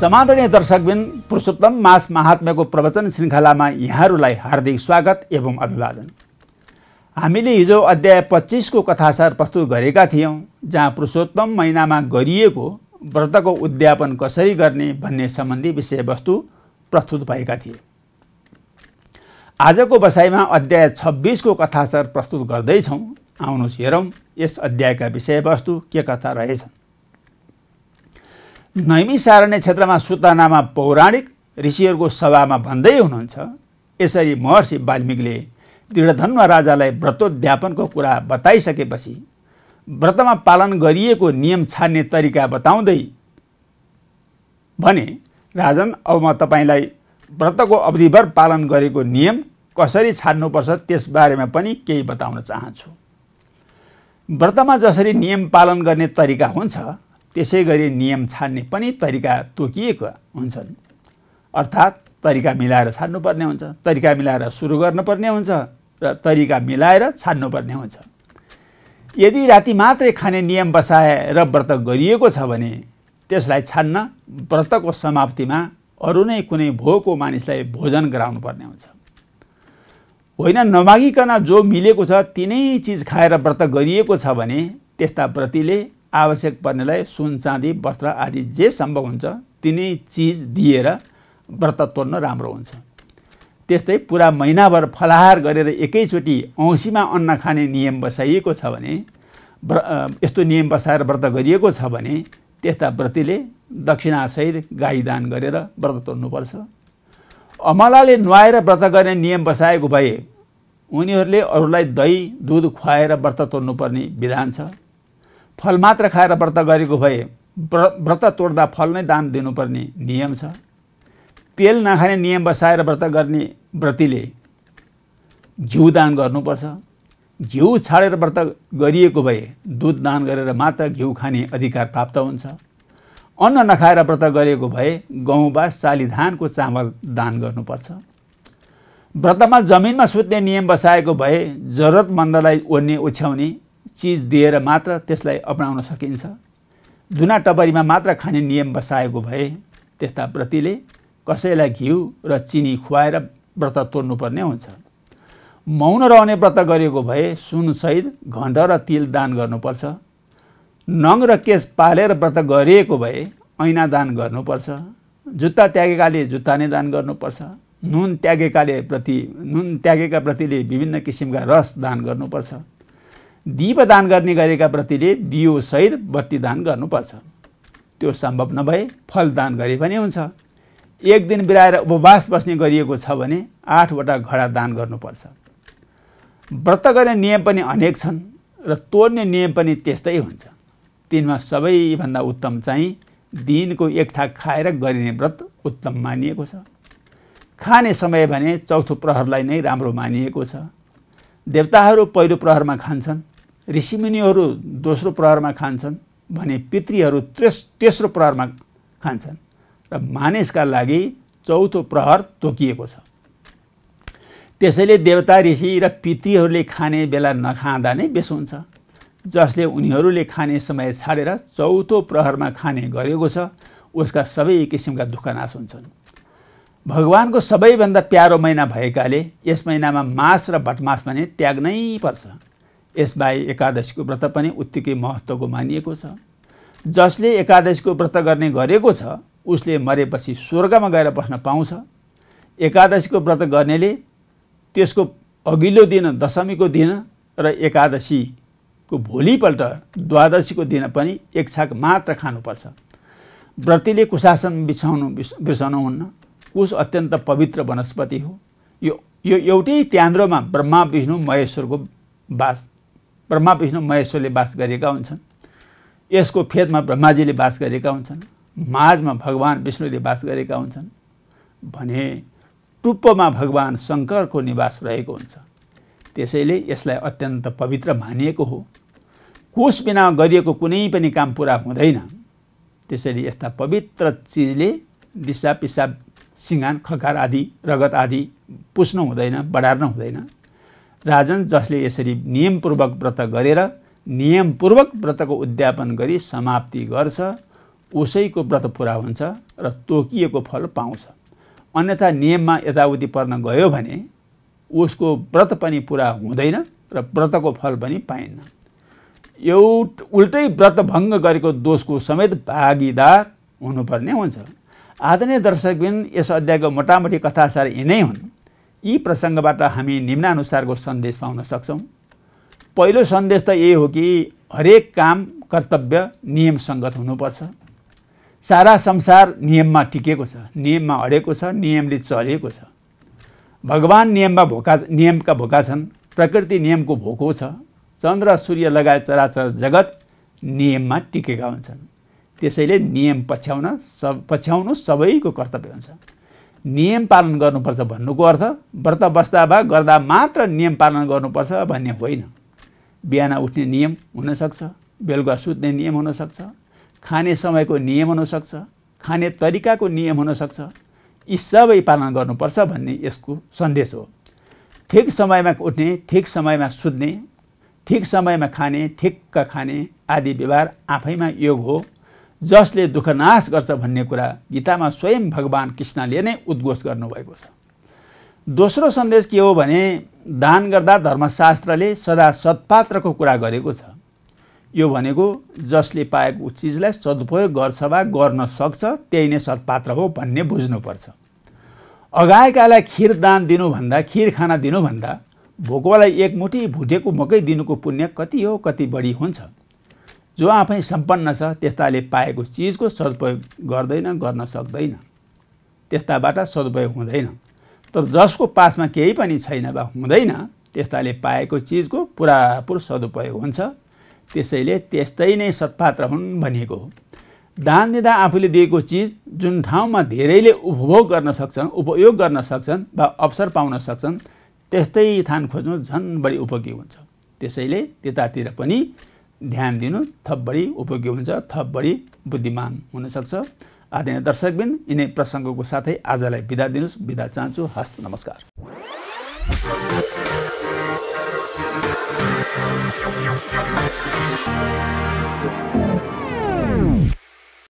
समादरणीय दर्शकबिन पुरुषोत्तम मास महात्म्यको प्रवचन श्रृङ्खलामा यहाँहरूलाई हार्दिक स्वागत एवं अभिवादन हामीले हिजो अध्याय पच्चिसको कथासार प्रस्तुत गरेका थियौँ जहाँ पुरुषोत्तम महिनामा गरिएको व्रतको उद्यापन कसरी गर्ने भन्ने सम्बन्धी विषयवस्तु प्रस्तुत भएका थिए आजको बसाइमा अध्याय छब्बिसको कथासार प्रस्तुत गर्दैछौँ आउनुहोस् हेरौँ यस अध्यायका विषयवस्तु के कथा रहेछन् नैमिसारण्य क्षेत्रमा सुतानामा पौराणिक ऋषिहरूको सभामा भन्दै हुनुहुन्छ यसरी महर्षि वाल्मिकले दृढधन्व राजालाई व्रतोद्यापनको कुरा बताइसकेपछि व्रतमा पालन गरिएको नियम छान्ने तरिका बताउँदै भने राजन अब म तपाईँलाई व्रतको अवधिभर पालन गरेको नियम कसरी छान्नुपर्छ त्यसबारेमा पनि केही बताउन चाहन्छु व्रतमा जसरी नियम पालन गर्ने तरिका हुन्छ त्यसै गरी नियम छान्ने पनि तरिका तोकिएको हुन्छन् अर्थात् तरिका मिलाएर छान्नुपर्ने हुन्छ तरिका मिलाएर सुरु गर्नुपर्ने हुन्छ र तरिका मिलाएर छान्नुपर्ने हुन्छ यदि राति मात्रै खाने नियम बसाएर व्रत गरिएको छ भने त्यसलाई छान्न व्रतको समाप्तिमा अरू नै कुनै भोको मानिसलाई भोजन गराउनु पर्ने हुन्छ होइन नमागिकन जो मिलेको छ तिनै चिज खाएर व्रत गरिएको छ भने त्यस्ता व्रतीले आवश्यक पर्नेलाई सुन चाँदी वस्त्र आदि जे सम्भव हुन्छ तिनै चिज दिएर व्रत तोड्न राम्रो हुन्छ त्यस्तै पुरा महिनाभर फलाहार गरेर एकैचोटि औँसीमा अन्न खाने नियम बसाइएको छ भने व्र यस्तो नियम बसाएर व्रत गरिएको छ भने त्यस्ता व्रतीले दक्षिणासहित गाई दान गरेर व्रत तोड्नुपर्छ अमलाले नुहाएर व्रत गर्ने नियम बसाएको भए उनीहरूले अरूलाई दही दुध खुवाएर व्रत तोड्नुपर्ने विधान छ फल मात्र खाएर व्रत गरेको भए व्रत तोड्दा फल नै दान दिनुपर्ने नियम छ तेल नखाने नियम बसाएर व्रत गर्ने व्रतीले घिउ दान गर्नुपर्छ घिउ छाडेर व्रत गरिएको भए दुध दान गरेर मात्र घिउ खाने अधिकार प्राप्त हुन्छ अन्न नखाएर व्रत गरेको भए गहुँ वा धानको चामल दान गर्नुपर्छ व्रतमा जमिनमा सुत्ने नियम बसाएको भए जरुरतमन्दलाई ओर्ने ओछ्याउने चिज दिएर मात्र त्यसलाई अपनाउन सकिन्छ दुना टपरीमा मात्र खाने नियम बसाएको भए त्यस्ता व्रतीले कसैलाई घिउ र चिनी खुवाएर व्रत तोड्नुपर्ने हुन्छ मौन रहने व्रत गरेको भए सुनसहित घण्ड र तिल दान गर्नुपर्छ नङ र केस पालेर व्रत गरिएको भए ऐना दान गर्नुपर्छ जुत्ता त्यागेकाले जुत्ता नै दान गर्नुपर्छ नुन त्यागेकाले प्रति नुन त्यागेका प्रतिले विभिन्न किसिमका रस दान गर्नुपर्छ दीपदान गर्ने गरेका प्रतिले दियोसहित बत्ती दान गर्नुपर्छ त्यो सम्भव नभए फलदान गरे पनि हुन्छ एक दिन बिराएर उपवास बस्ने गरिएको छ भने आठवटा घडा दान गर्नुपर्छ व्रत गर्ने नियम पनि अनेक छन् र तोड्ने नियम पनि त्यस्तै हुन्छ तिनमा सबैभन्दा उत्तम चाहिँ दिनको एक खाएर गरिने व्रत उत्तम मानिएको छ खाने समय भने चौथो प्रहरलाई नै राम्रो मानिएको छ देवताहरू पहिलो प्रहरमा खान्छन् ऋषिमुनिहरू दोस्रो प्रहरमा खान्छन् भने पितृहरू तेस्रो प्रहरमा खान्छन् र मानिसका लागि चौथो प्रहर तोकिएको छ त्यसैले देवता ऋषि र पितृहरूले खाने बेला नखाँदा नै बेस हुन्छ जसले उनीहरूले खाने समय छाडेर चौथो प्रहरमा खाने गरेको छ उसका सबै किसिमका दुःखनाश हुन्छन् भगवान्को सबैभन्दा प्यारो महिना भएकाले यस महिनामा मास र भटमास भने त्याग्नै पर्छ यसबाहेक एकादशीको व्रत पनि उत्तिकै महत्त्वको मानिएको छ जसले एकादशीको व्रत गर्ने गरेको छ उसले मरेपछि स्वर्गमा गएर बस्न पाउँछ एकादशीको व्रत गर्नेले त्यसको अघिल्लो दिन दशमीको दिन र एकादशीको भोलिपल्ट द्वादशीको दिन पनि एक छाक मात्र खानुपर्छ व्रतीले कुशासन बिसाउनु बिर्साउनुहुन्न कुश अत्यन्त पवित्र वनस्पति हो यो यो एउटै त्यान्द्रोमा ब्रह्मा विष्णु महेश्वरको बास ब्रह्मा विष्णु महेश्वरले बास गरेका हुन्छन् यसको फेदमा ब्रह्माजीले बास गरेका हुन्छन् माझमा भगवान् विष्णुले बास गरेका हुन्छन् भने टुप्पोमा भगवान् शङ्करको निवास रहेको हुन्छ त्यसैले यसलाई अत्यन्त पवित्र मानिएको हो कोष बिना गरिएको कुनै पनि काम पुरा हुँदैन त्यसैले यस्ता पवित्र चिजले दिसा पिसाब सिँगान खकार आदि रगत आदि पुस्नु हुँदैन बढार्नु हुँदैन राजन जसले यसरी नियमपूर्वक व्रत गरेर नियमपूर्वक व्रतको उद्यापन गरी समाप्ति गर्छ उसैको व्रत पुरा हुन्छ र तोकिएको फल पाउँछ अन्यथा नियममा यताउति पर्न गयो भने उसको व्रत पनि पुरा हुँदैन र व्रतको फल पनि पाइन्न एउट उल्टै व्रत भङ्ग गरेको दोषको समेत भागीदार हुनुपर्ने हुन्छ आदरणीय दर्शकबिन यस अध्यायको मोटामोटी कथासार यिनै हुन् यी प्रसङ्गबाट हामी निम्नानुसारको सन्देश पाउन सक्छौँ पहिलो सन्देश त यही हो कि हरेक काम कर्तव्य नियमसङ्गत हुनुपर्छ सारा संसार नियममा टिकेको छ नियममा अडेको छ नियमले चलेको छ भगवान् नियममा भोका नियमका भोका छन् प्रकृति नियमको भोको छ चन्द्र सूर्य लगायत चराचर जगत नियममा टिकेका हुन्छन् त्यसैले नियम पछ्याउन सब पछ्याउनु सबैको कर्तव्य हुन्छ नियम पालन गर्नुपर्छ भन्नुको अर्थ व्रत बस्दा वा गर्दा मात्र नियम पालन गर्नुपर्छ भन्ने होइन बिहान उठ्ने नियम हुनसक्छ बेलुका सुत्ने नियम हुनसक्छ खाने समयको नियम हुनसक्छ खाने तरिकाको नियम हुनसक्छ यी सबै पालन गर्नुपर्छ भन्ने यसको सन्देश हो ठिक समयमा उठ्ने ठिक समयमा सुत्ने ठिक समयमा खाने ठिक्क खाने आदि व्यवहार आफैमा योग हो जसले दुःखनाश गर्छ भन्ने कुरा गीतामा स्वयं भगवान् कृष्णले नै उद्घोष गर्नुभएको छ दोस्रो सन्देश के हो भने दान गर्दा धर्मशास्त्रले सदा सत्पात्रको कुरा गरेको छ यो भनेको जसले पाएको चिजलाई सदुपयोग गर्छ वा गर्न सक्छ त्यही नै सत्पात्र हो भन्ने बुझ्नुपर्छ अगाएकालाई खिर दान दिनुभन्दा खिर खाना दिनुभन्दा भोकोलाई एक भुटेको मकै दिनुको पुण्य कति हो कति बढी हुन्छ जो आफै सम्पन्न छ त्यस्ताले पाएको चिजको सदुपयोग गर्दैन गर्न सक्दैन त्यस्ताबाट सदुपयोग हुँदैन तर जसको पासमा केही पनि छैन वा हुँदैन त्यस्ताले पाएको चिजको पुरापुर सदुपयोग हुन्छ त्यसैले त्यस्तै नै सत्पात्र हुन् भनिएको हो दान दिँदा आफूले दिएको चिज जुन ठाउँमा धेरैले उपभोग गर्न सक्छन् उपयोग गर्न सक्छन् वा अवसर पाउन सक्छन् त्यस्तै थान खोज्नु झन् बढी उपयोगी हुन्छ त्यसैले त्यतातिर पनि ध्यान दिनु थप बढी उपयोगी हुन्छ थप बढी बुद्धिमान हुनसक्छ आदरणीय दर्शकबिन यिनै प्रसङ्गको साथै आजलाई बिदा दिनुहोस् बिदा चाहन्छु हस्त नमस्कार